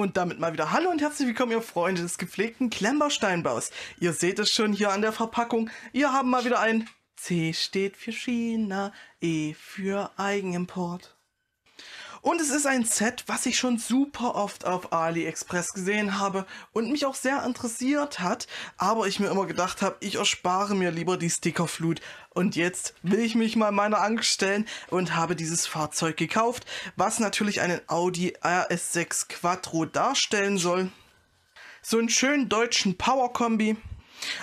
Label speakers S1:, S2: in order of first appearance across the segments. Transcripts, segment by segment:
S1: Und damit mal wieder Hallo und herzlich willkommen, ihr Freunde des gepflegten klemmbaustein Ihr seht es schon hier an der Verpackung. Wir haben mal wieder ein C steht für China, E für Eigenimport. Und es ist ein Set, was ich schon super oft auf AliExpress gesehen habe und mich auch sehr interessiert hat, aber ich mir immer gedacht habe, ich erspare mir lieber die Stickerflut. Und jetzt will ich mich mal meiner Angst stellen und habe dieses Fahrzeug gekauft, was natürlich einen Audi RS6 Quattro darstellen soll. So einen schönen deutschen Power-Kombi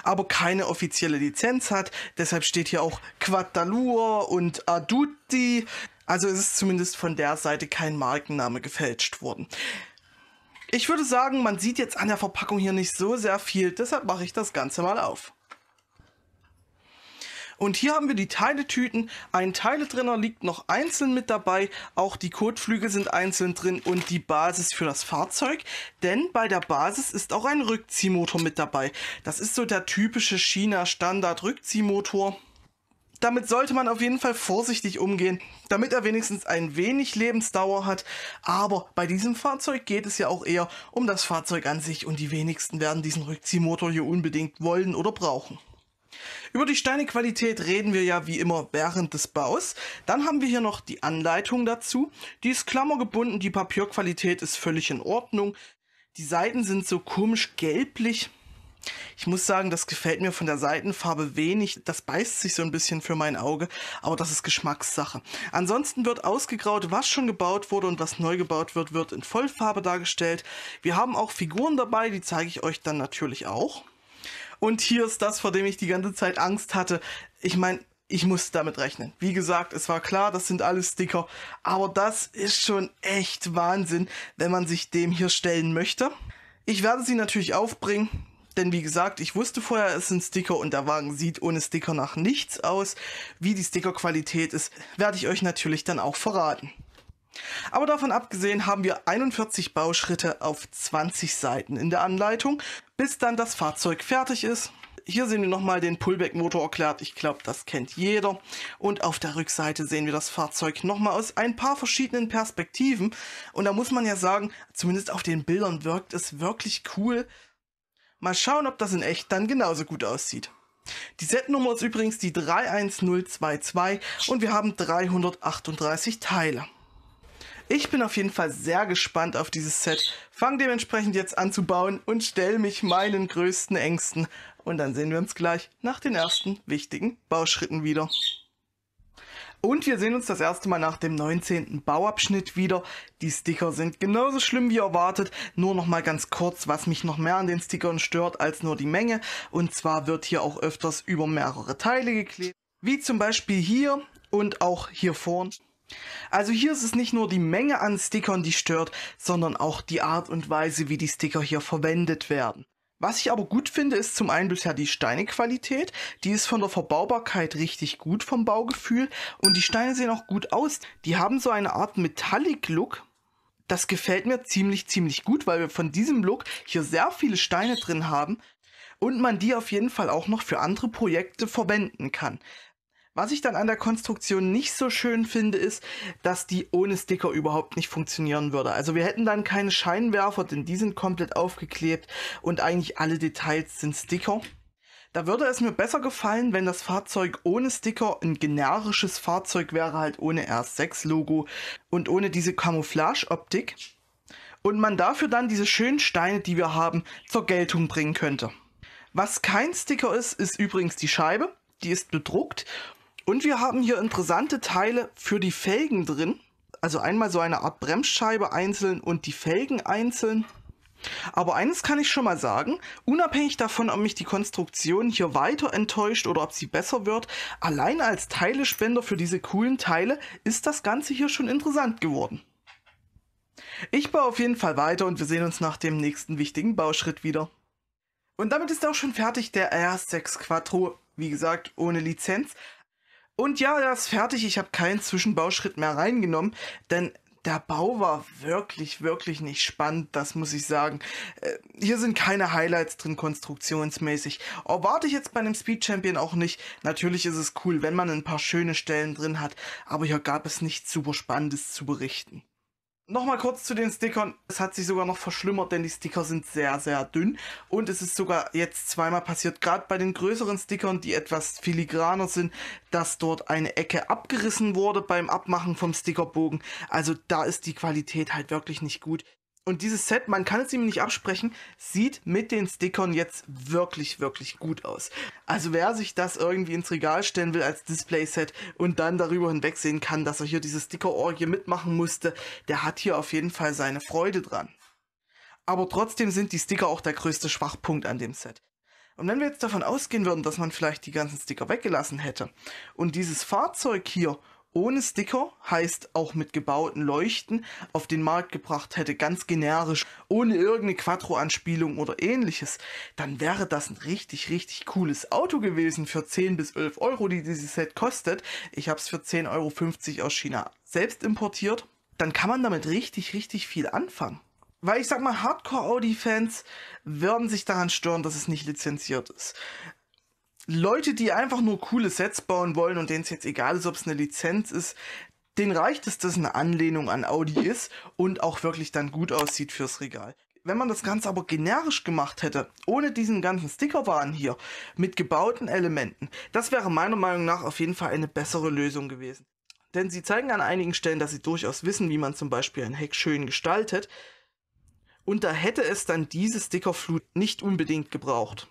S1: aber keine offizielle Lizenz hat. Deshalb steht hier auch Quattalur und Adutti. Also ist es zumindest von der Seite kein Markenname gefälscht worden. Ich würde sagen, man sieht jetzt an der Verpackung hier nicht so sehr viel, deshalb mache ich das Ganze mal auf. Und hier haben wir die Teiletüten. Ein Teile drin liegt noch einzeln mit dabei. Auch die Kotflügel sind einzeln drin und die Basis für das Fahrzeug. Denn bei der Basis ist auch ein Rückziehmotor mit dabei. Das ist so der typische China-Standard-Rückziehmotor damit sollte man auf jeden Fall vorsichtig umgehen, damit er wenigstens ein wenig Lebensdauer hat. Aber bei diesem Fahrzeug geht es ja auch eher um das Fahrzeug an sich und die wenigsten werden diesen Rückziehmotor hier unbedingt wollen oder brauchen. Über die Steinequalität reden wir ja wie immer während des Baus. Dann haben wir hier noch die Anleitung dazu. Die ist klammergebunden, die Papierqualität ist völlig in Ordnung. Die Seiten sind so komisch gelblich, ich muss sagen, das gefällt mir von der Seitenfarbe wenig. Das beißt sich so ein bisschen für mein Auge, aber das ist Geschmackssache. Ansonsten wird ausgegraut, was schon gebaut wurde und was neu gebaut wird, wird in Vollfarbe dargestellt. Wir haben auch Figuren dabei, die zeige ich euch dann natürlich auch. Und hier ist das, vor dem ich die ganze Zeit Angst hatte. Ich meine, ich musste damit rechnen. Wie gesagt, es war klar, das sind alles Sticker, aber das ist schon echt Wahnsinn, wenn man sich dem hier stellen möchte. Ich werde sie natürlich aufbringen, denn wie gesagt, ich wusste vorher, es sind Sticker und der Wagen sieht ohne Sticker nach nichts aus. Wie die Stickerqualität ist, werde ich euch natürlich dann auch verraten. Aber davon abgesehen haben wir 41 Bauschritte auf 20 Seiten in der Anleitung, bis dann das Fahrzeug fertig ist. Hier sehen wir nochmal den Pullback-Motor erklärt. Ich glaube, das kennt jeder. Und auf der Rückseite sehen wir das Fahrzeug nochmal aus ein paar verschiedenen Perspektiven. Und da muss man ja sagen, zumindest auf den Bildern wirkt es wirklich cool. Mal schauen, ob das in echt dann genauso gut aussieht. Die Setnummer ist übrigens die 31022 und wir haben 338 Teile. Ich bin auf jeden Fall sehr gespannt auf dieses Set, fange dementsprechend jetzt an zu bauen und stelle mich meinen größten Ängsten. Und dann sehen wir uns gleich nach den ersten wichtigen Bauschritten wieder. Und wir sehen uns das erste Mal nach dem 19. Bauabschnitt wieder. Die Sticker sind genauso schlimm wie erwartet. Nur noch mal ganz kurz, was mich noch mehr an den Stickern stört als nur die Menge. Und zwar wird hier auch öfters über mehrere Teile geklebt. Wie zum Beispiel hier und auch hier vorne. Also hier ist es nicht nur die Menge an Stickern, die stört, sondern auch die Art und Weise, wie die Sticker hier verwendet werden. Was ich aber gut finde, ist zum einen bisher die Steinequalität. Die ist von der Verbaubarkeit richtig gut vom Baugefühl und die Steine sehen auch gut aus. Die haben so eine Art Metallic-Look. Das gefällt mir ziemlich, ziemlich gut, weil wir von diesem Look hier sehr viele Steine drin haben und man die auf jeden Fall auch noch für andere Projekte verwenden kann. Was ich dann an der Konstruktion nicht so schön finde, ist, dass die ohne Sticker überhaupt nicht funktionieren würde. Also wir hätten dann keine Scheinwerfer, denn die sind komplett aufgeklebt und eigentlich alle Details sind Sticker. Da würde es mir besser gefallen, wenn das Fahrzeug ohne Sticker ein generisches Fahrzeug wäre, halt ohne r 6 logo und ohne diese Camouflage-Optik. Und man dafür dann diese schönen Steine, die wir haben, zur Geltung bringen könnte. Was kein Sticker ist, ist übrigens die Scheibe. Die ist bedruckt und wir haben hier interessante Teile für die Felgen drin. Also einmal so eine Art Bremsscheibe einzeln und die Felgen einzeln. Aber eines kann ich schon mal sagen, unabhängig davon, ob mich die Konstruktion hier weiter enttäuscht oder ob sie besser wird, allein als Teilespender für diese coolen Teile ist das Ganze hier schon interessant geworden. Ich baue auf jeden Fall weiter und wir sehen uns nach dem nächsten wichtigen Bauschritt wieder. Und damit ist auch schon fertig der R6 Quattro, wie gesagt ohne Lizenz, und ja, das ist fertig. Ich habe keinen Zwischenbauschritt mehr reingenommen, denn der Bau war wirklich, wirklich nicht spannend, das muss ich sagen. Äh, hier sind keine Highlights drin, konstruktionsmäßig. Erwarte oh, ich jetzt bei einem Speed Champion auch nicht. Natürlich ist es cool, wenn man ein paar schöne Stellen drin hat, aber hier gab es nichts super Spannendes zu berichten. Nochmal kurz zu den Stickern. Es hat sich sogar noch verschlimmert, denn die Sticker sind sehr, sehr dünn. Und es ist sogar jetzt zweimal passiert, gerade bei den größeren Stickern, die etwas filigraner sind, dass dort eine Ecke abgerissen wurde beim Abmachen vom Stickerbogen. Also da ist die Qualität halt wirklich nicht gut. Und dieses Set, man kann es ihm nicht absprechen, sieht mit den Stickern jetzt wirklich, wirklich gut aus. Also wer sich das irgendwie ins Regal stellen will als Display-Set und dann darüber hinwegsehen kann, dass er hier diese Sticker-Orgie mitmachen musste, der hat hier auf jeden Fall seine Freude dran. Aber trotzdem sind die Sticker auch der größte Schwachpunkt an dem Set. Und wenn wir jetzt davon ausgehen würden, dass man vielleicht die ganzen Sticker weggelassen hätte und dieses Fahrzeug hier ohne Sticker, heißt auch mit gebauten Leuchten, auf den Markt gebracht hätte, ganz generisch, ohne irgendeine Quattro-Anspielung oder ähnliches, dann wäre das ein richtig, richtig cooles Auto gewesen für 10 bis 11 Euro, die dieses Set kostet. Ich habe es für 10,50 Euro aus China selbst importiert. Dann kann man damit richtig, richtig viel anfangen. Weil ich sag mal, Hardcore-Audi-Fans werden sich daran stören, dass es nicht lizenziert ist. Leute, die einfach nur coole Sets bauen wollen und denen es jetzt egal ist, ob es eine Lizenz ist, denen reicht es, dass eine Anlehnung an Audi ist und auch wirklich dann gut aussieht fürs Regal. Wenn man das Ganze aber generisch gemacht hätte, ohne diesen ganzen Stickerwahn hier, mit gebauten Elementen, das wäre meiner Meinung nach auf jeden Fall eine bessere Lösung gewesen. Denn sie zeigen an einigen Stellen, dass sie durchaus wissen, wie man zum Beispiel ein Heck schön gestaltet. Und da hätte es dann diese Stickerflut nicht unbedingt gebraucht.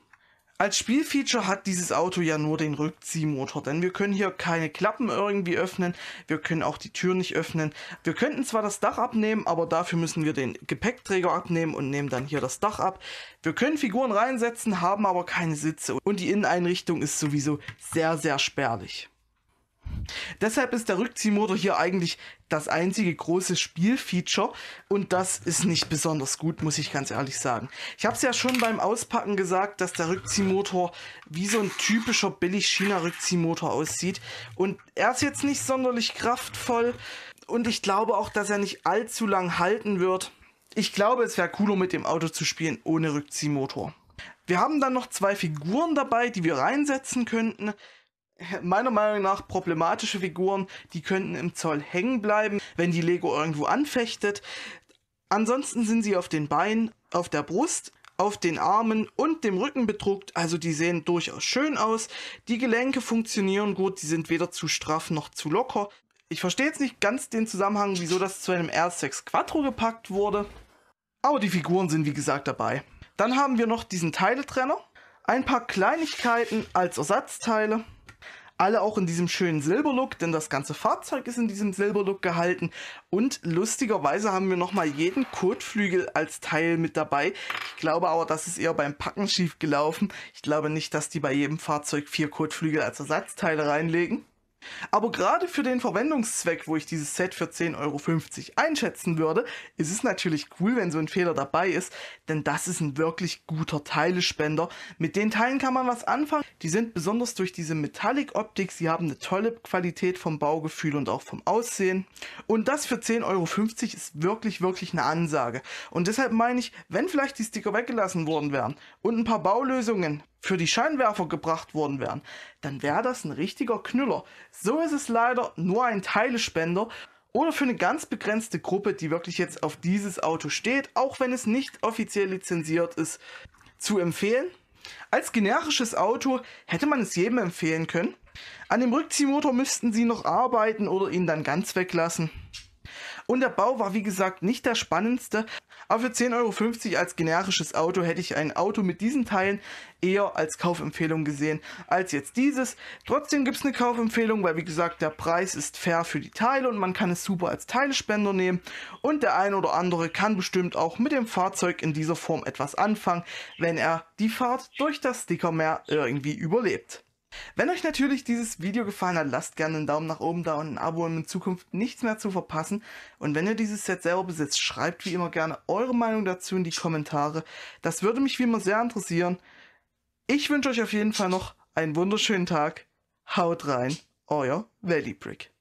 S1: Als Spielfeature hat dieses Auto ja nur den Rückziehmotor, denn wir können hier keine Klappen irgendwie öffnen, wir können auch die Tür nicht öffnen. Wir könnten zwar das Dach abnehmen, aber dafür müssen wir den Gepäckträger abnehmen und nehmen dann hier das Dach ab. Wir können Figuren reinsetzen, haben aber keine Sitze und die Inneneinrichtung ist sowieso sehr, sehr spärlich. Deshalb ist der Rückziehmotor hier eigentlich das einzige große Spielfeature und das ist nicht besonders gut, muss ich ganz ehrlich sagen. Ich habe es ja schon beim Auspacken gesagt, dass der Rückziehmotor wie so ein typischer Billig-China-Rückziehmotor aussieht und er ist jetzt nicht sonderlich kraftvoll und ich glaube auch, dass er nicht allzu lang halten wird. Ich glaube, es wäre cooler mit dem Auto zu spielen ohne Rückziehmotor. Wir haben dann noch zwei Figuren dabei, die wir reinsetzen könnten meiner Meinung nach problematische Figuren, die könnten im Zoll hängen bleiben, wenn die Lego irgendwo anfechtet. Ansonsten sind sie auf den Beinen, auf der Brust, auf den Armen und dem Rücken bedruckt, also die sehen durchaus schön aus. Die Gelenke funktionieren gut, die sind weder zu straff noch zu locker. Ich verstehe jetzt nicht ganz den Zusammenhang, wieso das zu einem R6 Quattro gepackt wurde. Aber die Figuren sind wie gesagt dabei. Dann haben wir noch diesen Teiletrenner, ein paar Kleinigkeiten als Ersatzteile, alle auch in diesem schönen Silberlook, denn das ganze Fahrzeug ist in diesem Silberlook gehalten. Und lustigerweise haben wir nochmal jeden Kotflügel als Teil mit dabei. Ich glaube aber, das ist eher beim Packen schief gelaufen. Ich glaube nicht, dass die bei jedem Fahrzeug vier Kotflügel als Ersatzteile reinlegen. Aber gerade für den Verwendungszweck, wo ich dieses Set für 10,50 Euro einschätzen würde, ist es natürlich cool, wenn so ein Fehler dabei ist, denn das ist ein wirklich guter Teilespender. Mit den Teilen kann man was anfangen. Die sind besonders durch diese Metallic-Optik, sie haben eine tolle Qualität vom Baugefühl und auch vom Aussehen. Und das für 10,50 Euro ist wirklich, wirklich eine Ansage. Und deshalb meine ich, wenn vielleicht die Sticker weggelassen worden wären und ein paar Baulösungen für die Scheinwerfer gebracht worden wären, dann wäre das ein richtiger Knüller. So ist es leider nur ein Teilespender oder für eine ganz begrenzte Gruppe, die wirklich jetzt auf dieses Auto steht, auch wenn es nicht offiziell lizenziert ist, zu empfehlen. Als generisches Auto hätte man es jedem empfehlen können. An dem Rückziehmotor müssten sie noch arbeiten oder ihn dann ganz weglassen. Und der Bau war wie gesagt nicht der spannendste, aber für 10,50 Euro als generisches Auto hätte ich ein Auto mit diesen Teilen eher als Kaufempfehlung gesehen als jetzt dieses. Trotzdem gibt es eine Kaufempfehlung, weil wie gesagt der Preis ist fair für die Teile und man kann es super als Teilespender nehmen und der ein oder andere kann bestimmt auch mit dem Fahrzeug in dieser Form etwas anfangen, wenn er die Fahrt durch das Stickermeer irgendwie überlebt. Wenn euch natürlich dieses Video gefallen hat, lasst gerne einen Daumen nach oben da und ein Abo, um in Zukunft nichts mehr zu verpassen. Und wenn ihr dieses Set selber besitzt, schreibt wie immer gerne eure Meinung dazu in die Kommentare. Das würde mich wie immer sehr interessieren. Ich wünsche euch auf jeden Fall noch einen wunderschönen Tag. Haut rein, euer Valley Brick.